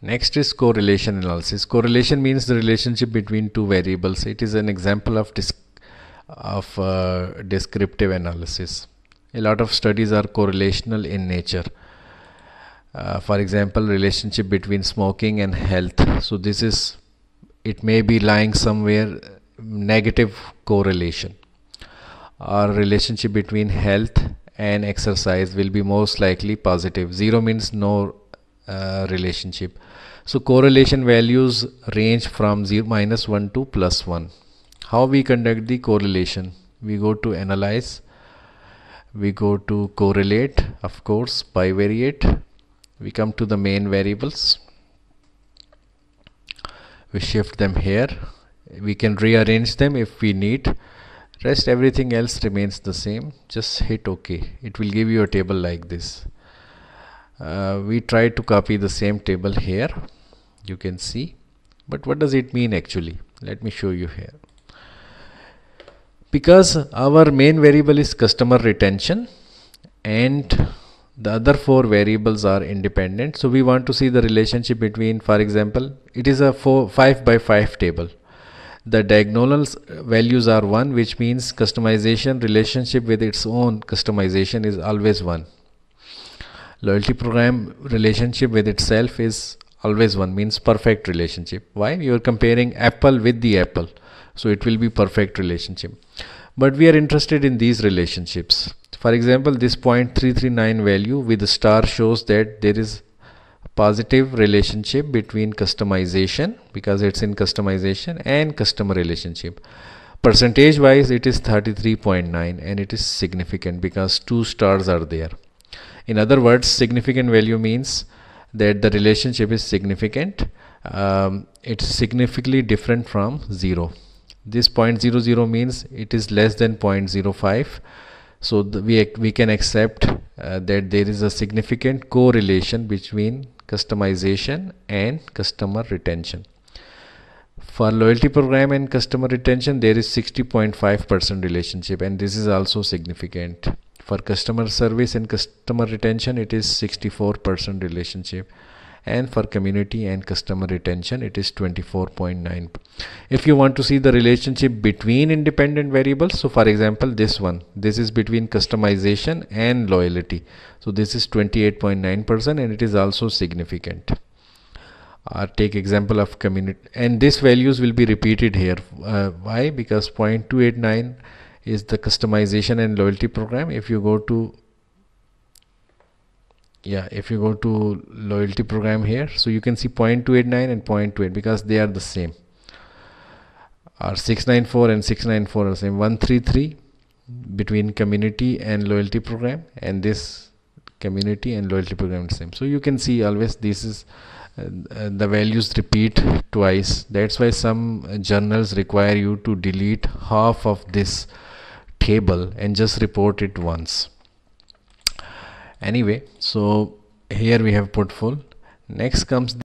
Next is correlation analysis. Correlation means the relationship between two variables. It is an example of, of uh, descriptive analysis. A lot of studies are correlational in nature. Uh, for example, relationship between smoking and health. So this is, it may be lying somewhere negative correlation. Or relationship between health and exercise will be most likely positive. Zero means no uh, relationship. So correlation values range from 0, minus 1 to plus 1. How we conduct the correlation? We go to analyze, we go to correlate, of course, bivariate. We come to the main variables. We shift them here. We can rearrange them if we need. Rest everything else remains the same. Just hit OK. It will give you a table like this uh, we try to copy the same table here you can see but what does it mean actually let me show you here because our main variable is customer retention and the other four variables are independent so we want to see the relationship between for example it is a four, 5 by 5 table the diagonal values are 1 which means customization relationship with its own customization is always 1 loyalty program relationship with itself is always one means perfect relationship why you are comparing apple with the apple so it will be perfect relationship but we are interested in these relationships for example this 0.339 value with the star shows that there is positive relationship between customization because it's in customization and customer relationship percentage wise it is 33.9 and it is significant because two stars are there in other words significant value means that the relationship is significant um, it's significantly different from 0 this 0.00 means it is less than 0.05 so we, we can accept uh, that there is a significant correlation between customization and customer retention for loyalty program and customer retention there is 60.5 percent relationship and this is also significant for customer service and customer retention it is 64% relationship and for community and customer retention it is 24.9 if you want to see the relationship between independent variables so for example this one this is between customization and loyalty so this is 28.9 percent and it is also significant or uh, take example of community and these values will be repeated here uh, why because 0.289 is the customization and loyalty program if you go to yeah if you go to loyalty program here so you can see 0.289 and 0.28 because they are the same are 694 and 694 are same 133 between community and loyalty program and this community and loyalty program same so you can see always this is the values repeat twice that's why some journals require you to delete half of this table and just report it once anyway so here we have put full next comes